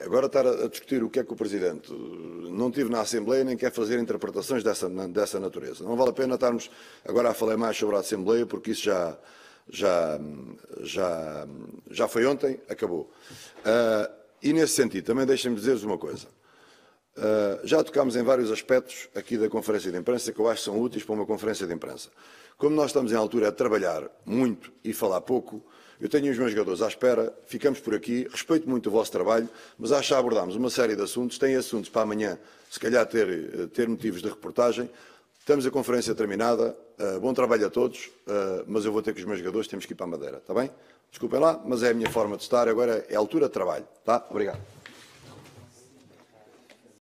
Agora estar a discutir o que é que o Presidente não tive na Assembleia nem quer fazer interpretações dessa, dessa natureza. Não vale a pena estarmos agora a falar mais sobre a Assembleia, porque isso já, já, já, já foi ontem, acabou. Uh, e nesse sentido, também deixem-me dizer-vos uma coisa. Ah, já tocámos em vários aspectos aqui da conferência de imprensa que eu acho que são úteis para uma conferência de imprensa. Como nós estamos em altura de trabalhar muito e falar pouco, eu tenho os meus jogadores à espera, ficamos por aqui, respeito muito o vosso trabalho, mas acho que abordámos uma série de assuntos, tem assuntos para amanhã, se calhar ter, eh, ter motivos de reportagem. Estamos a conferência terminada, uh, bom trabalho a todos, uh, mas eu vou ter que os meus jogadores, temos que ir para a Madeira, está bem? Desculpem lá, mas é a minha forma de estar, agora é altura de trabalho, tá? Obrigado.